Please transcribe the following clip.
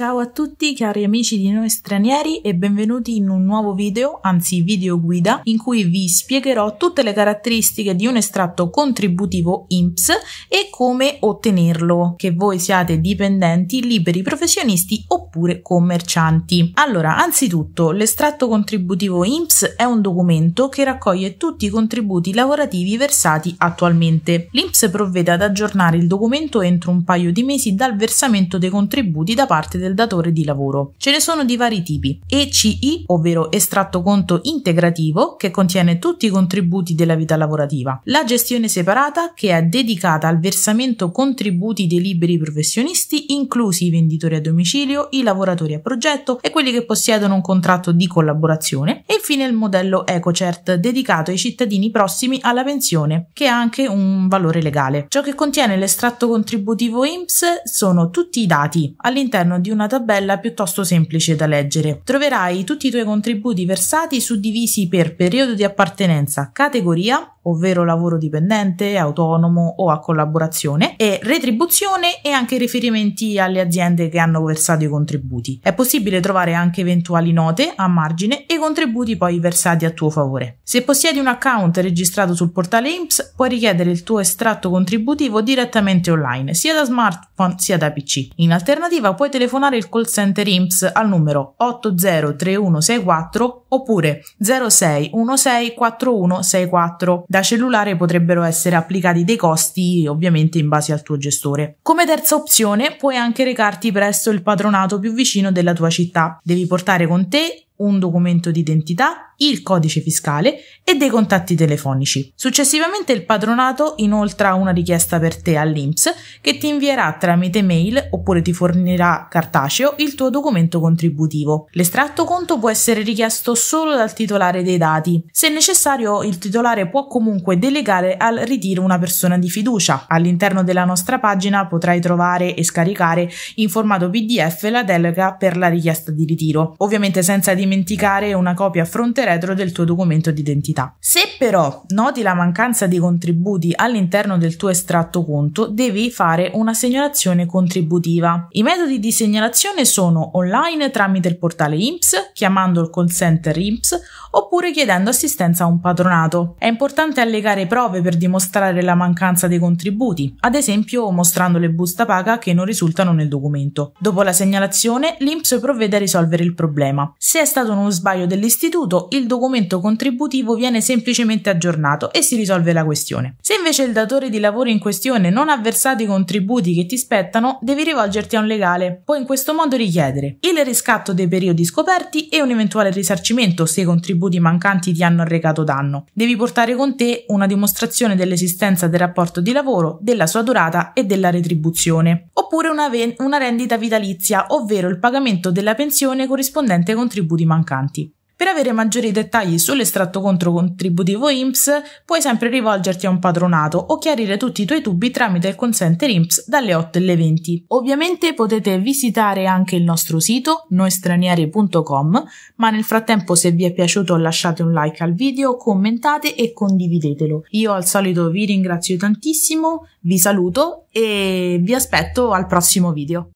Ciao a tutti cari amici di noi stranieri e benvenuti in un nuovo video, anzi video guida, in cui vi spiegherò tutte le caratteristiche di un estratto contributivo INPS e come ottenerlo, che voi siate dipendenti, liberi professionisti oppure commercianti. Allora, anzitutto, l'estratto contributivo INPS è un documento che raccoglie tutti i contributi lavorativi versati attualmente. L'INPS provvede ad aggiornare il documento entro un paio di mesi dal versamento dei contributi da parte del del datore di lavoro. Ce ne sono di vari tipi. ECI, ovvero estratto conto integrativo, che contiene tutti i contributi della vita lavorativa. La gestione separata, che è dedicata al versamento contributi dei liberi professionisti, inclusi i venditori a domicilio, i lavoratori a progetto e quelli che possiedono un contratto di collaborazione. E infine il modello EcoCert, dedicato ai cittadini prossimi alla pensione, che ha anche un valore legale. Ciò che contiene l'estratto contributivo IMSS sono tutti i dati all'interno di una una tabella piuttosto semplice da leggere. Troverai tutti i tuoi contributi versati suddivisi per periodo di appartenenza, categoria ovvero lavoro dipendente, autonomo o a collaborazione, e retribuzione e anche riferimenti alle aziende che hanno versato i contributi. È possibile trovare anche eventuali note a margine e contributi poi versati a tuo favore. Se possiedi un account registrato sul portale IMSS, puoi richiedere il tuo estratto contributivo direttamente online, sia da smartphone sia da PC. In alternativa puoi telefonare il call center IMSS al numero 803164 oppure 0616416164. Da cellulare potrebbero essere applicati dei costi ovviamente in base al tuo gestore. Come terza opzione puoi anche recarti presso il patronato più vicino della tua città. Devi portare con te un documento d'identità, il codice fiscale e dei contatti telefonici. Successivamente il padronato inoltra una richiesta per te all'INPS che ti invierà tramite mail oppure ti fornirà cartaceo il tuo documento contributivo. L'estratto conto può essere richiesto solo dal titolare dei dati. Se necessario il titolare può comunque delegare al ritiro una persona di fiducia. All'interno della nostra pagina potrai trovare e scaricare in formato PDF la delega per la richiesta di ritiro, ovviamente senza dimenticare dimenticare una copia fronte retro del tuo documento d'identità. Se però noti la mancanza di contributi all'interno del tuo estratto conto, devi fare una segnalazione contributiva. I metodi di segnalazione sono online tramite il portale IMSS, chiamando il call center IMSS oppure chiedendo assistenza a un patronato. È importante allegare prove per dimostrare la mancanza dei contributi, ad esempio mostrando le busta paga che non risultano nel documento. Dopo la segnalazione, l'IMSS provvede a risolvere il problema. Se è stato stato uno sbaglio dell'istituto, il documento contributivo viene semplicemente aggiornato e si risolve la questione. Se invece il datore di lavoro in questione non ha versato i contributi che ti spettano, devi rivolgerti a un legale. Puoi in questo modo richiedere il riscatto dei periodi scoperti e un eventuale risarcimento se i contributi mancanti ti hanno arrecato danno. Devi portare con te una dimostrazione dell'esistenza del rapporto di lavoro, della sua durata e della retribuzione, oppure una, ven- una rendita vitalizia, ovvero il pagamento della pensione corrispondente ai contributi contributi mancanti. Per avere maggiori dettagli sull'estratto contro contributivo IMSS puoi sempre rivolgerti a un padronato o chiarire tutti i tuoi dubbi tramite il consenter IMSS dalle 8 alle 20. Ovviamente potete visitare anche il nostro sito noistranieri.com, ma nel frattempo se vi è piaciuto lasciate un like al video, commentate e condividetelo. Io al solito vi ringrazio tantissimo, vi saluto e vi aspetto al prossimo video.